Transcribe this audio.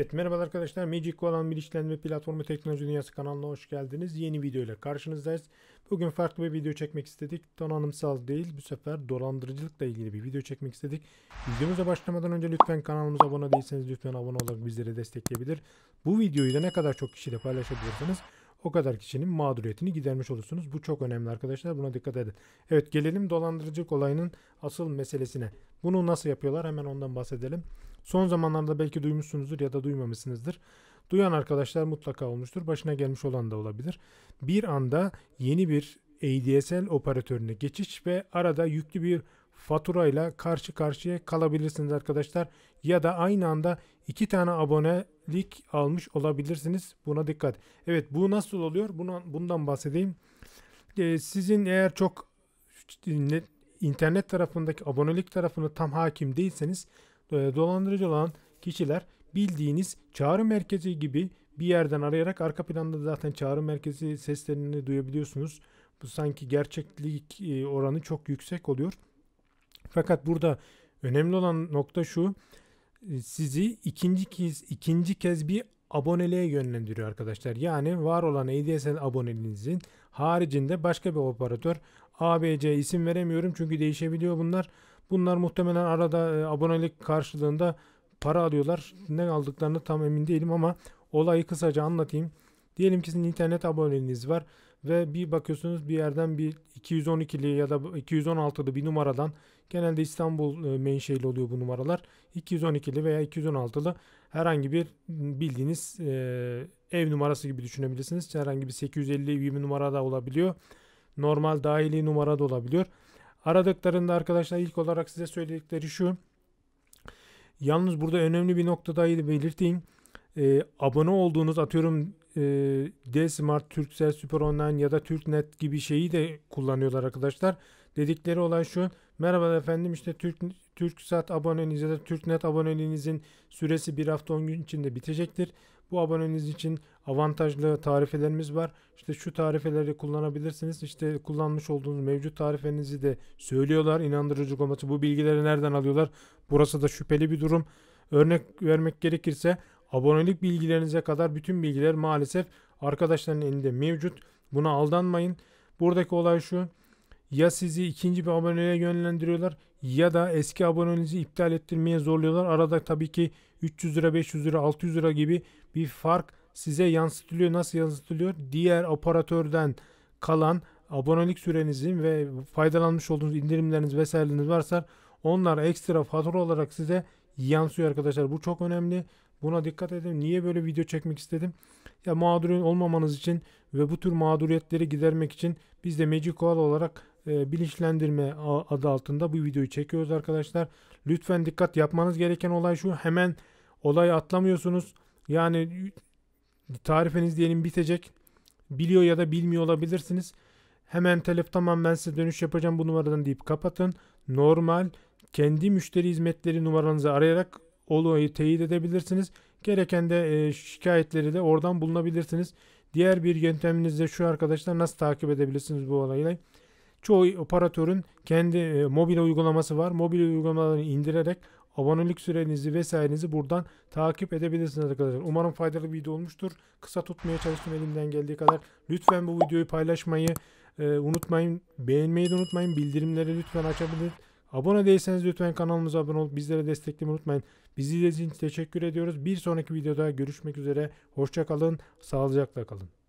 Evet merhabalar arkadaşlar Magic olan bilinçlenme platformu teknoloji dünyası kanalına hoş geldiniz. Yeni video ile karşınızdayız. Bugün farklı bir video çekmek istedik. Donanımsal değil bu sefer dolandırıcılıkla ilgili bir video çekmek istedik. Videomuza başlamadan önce lütfen kanalımıza abone değilseniz lütfen abone olarak bizleri destekleyebilir. Bu videoyu da ne kadar çok kişiyle paylaşabilirsiniz o kadar kişinin mağduriyetini gidermiş olursunuz. Bu çok önemli arkadaşlar. Buna dikkat edin. Evet gelelim dolandırıcılık olayının asıl meselesine. Bunu nasıl yapıyorlar hemen ondan bahsedelim. Son zamanlarda belki duymuşsunuzdur ya da duymamışsınızdır. Duyan arkadaşlar mutlaka olmuştur. Başına gelmiş olan da olabilir. Bir anda yeni bir ADSL operatörüne geçiş ve arada yüklü bir faturayla karşı karşıya kalabilirsiniz arkadaşlar. Ya da aynı anda iki tane abone lik almış olabilirsiniz. Buna dikkat. Evet bu nasıl oluyor? Buna, bundan bahsedeyim. Ee, sizin eğer çok internet tarafındaki abonelik tarafını tam hakim değilseniz e, dolandırıcı olan kişiler bildiğiniz çağrı merkezi gibi bir yerden arayarak arka planda zaten çağrı merkezi seslerini duyabiliyorsunuz. Bu sanki gerçeklik e, oranı çok yüksek oluyor. Fakat burada önemli olan nokta şu sizi ikinci kez ikinci kez bir aboneliğe yönlendiriyor arkadaşlar. Yani var olan ADSL aboneliğinizin haricinde başka bir operatör ABC isim veremiyorum çünkü değişebiliyor bunlar. Bunlar muhtemelen arada e, abonelik karşılığında para alıyorlar. Ne aldıklarını tam emin değilim ama olayı kısaca anlatayım. Diyelim ki sizin internet aboneliğiniz var ve bir bakıyorsunuz bir yerden bir 212'li ya da 216'lı bir numaradan genelde İstanbul e, menşeli oluyor bu numaralar. 212'li veya 216'lı herhangi bir bildiğiniz e, ev numarası gibi düşünebilirsiniz. Herhangi bir 850 gibi numara da olabiliyor. Normal dahili numara da olabiliyor. Aradıklarında arkadaşlar ilk olarak size söyledikleri şu. Yalnız burada önemli bir noktada belirteyim. E, abone olduğunuz atıyorum e, ee, D-Smart, Turkcell, Süper Online ya da Türknet gibi şeyi de kullanıyorlar arkadaşlar. Dedikleri olan şu. Merhaba efendim işte Türk Türksat aboneniz ya da Türknet aboneliğinizin süresi bir hafta 10 gün içinde bitecektir. Bu aboneniz için avantajlı tarifelerimiz var. İşte şu tarifeleri kullanabilirsiniz. İşte kullanmış olduğunuz mevcut tarifenizi de söylüyorlar. İnandırıcı olması. Bu bilgileri nereden alıyorlar? Burası da şüpheli bir durum. Örnek vermek gerekirse Abonelik bilgilerinize kadar bütün bilgiler maalesef arkadaşların elinde mevcut. Buna aldanmayın. Buradaki olay şu. Ya sizi ikinci bir aboneliğe yönlendiriyorlar ya da eski aboneliğinizi iptal ettirmeye zorluyorlar. Arada tabii ki 300 lira, 500 lira, 600 lira gibi bir fark size yansıtılıyor. Nasıl yansıtılıyor? Diğer operatörden kalan abonelik sürenizin ve faydalanmış olduğunuz indirimleriniz vesaireleriniz varsa onlar ekstra fatura olarak size yansıyor arkadaşlar. Bu çok önemli. Buna dikkat edin. Niye böyle video çekmek istedim? Ya mağdur olmamanız için ve bu tür mağduriyetleri gidermek için biz de Magic Koala olarak e, bilinçlendirme adı altında bu videoyu çekiyoruz arkadaşlar. Lütfen dikkat yapmanız gereken olay şu. Hemen olayı atlamıyorsunuz. Yani tarifeniz diyelim bitecek. Biliyor ya da bilmiyor olabilirsiniz. Hemen telef tamam ben size dönüş yapacağım bu numaradan deyip kapatın. Normal kendi müşteri hizmetleri numaranızı arayarak olayı teyit edebilirsiniz. Gereken de e, şikayetleri de oradan bulunabilirsiniz. Diğer bir yönteminiz de şu arkadaşlar nasıl takip edebilirsiniz bu olayla? Çoğu operatörün kendi e, mobil uygulaması var. Mobil uygulamalarını indirerek abonelik sürenizi vesairenizi buradan takip edebilirsiniz arkadaşlar. Umarım faydalı bir video olmuştur. Kısa tutmaya çalıştım elimden geldiği kadar. Lütfen bu videoyu paylaşmayı e, unutmayın. Beğenmeyi de unutmayın. Bildirimleri lütfen açabilir. Abone değilseniz lütfen kanalımıza abone olup bizlere desteklemeyi unutmayın. Bizi izlediğiniz için teşekkür ediyoruz. Bir sonraki videoda görüşmek üzere. Hoşçakalın, sağlıcakla kalın.